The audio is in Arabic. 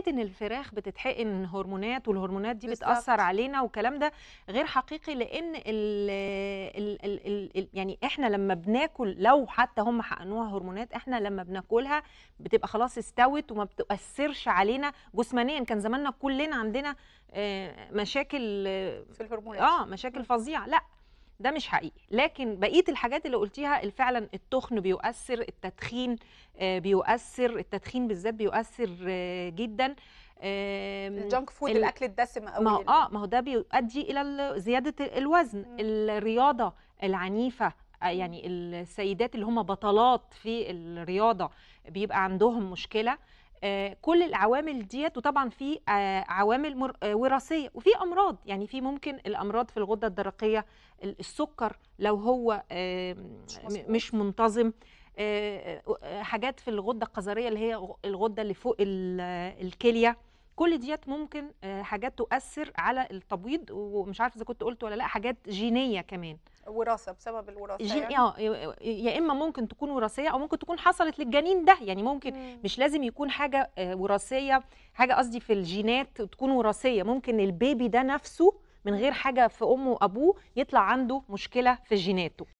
اعتقاد ان الفراخ بتتحقن هرمونات والهرمونات دي بالزبط. بتاثر علينا والكلام ده غير حقيقي لان الـ الـ الـ الـ الـ يعني احنا لما بناكل لو حتى هم حقنوها هرمونات احنا لما بناكلها بتبقى خلاص استوت وما بتاثرش علينا جسمانيا كان زماننا كلنا عندنا آه، مشاكل في الهرمونات اه مشاكل فظيعه لا ده مش حقيقي لكن بقيه الحاجات اللي قلتيها فعلا التخن بيؤثر التدخين آه، بيؤثر التدخين بالذات بيؤثر آه، جدا الجنك فود الاكل الدسم ما هو اه ما هو ده بيؤدي الى زياده الوزن م. الرياضه العنيفه آه، يعني السيدات اللي هم بطلات في الرياضه بيبقى عندهم مشكله آه، كل العوامل ديت وطبعا في آه، عوامل آه، وراثيه وفي امراض يعني في ممكن الامراض في الغده الدرقيه السكر لو هو مش منتظم حاجات في الغده القذريه اللي هي الغده اللي فوق الكليه كل ديت ممكن آه، حاجات تؤثر على التبويض ومش عارفه اذا كنت قلت ولا لا حاجات جينيه كمان وراثه بسبب الوراثه جين... يعني. اه يا اما ممكن تكون وراثيه او ممكن تكون حصلت للجنين ده يعني ممكن مم. مش لازم يكون حاجه آه، وراثيه حاجه قصدي في الجينات تكون وراثيه ممكن البيبي ده نفسه من غير حاجه في امه وابوه يطلع عنده مشكله في جيناته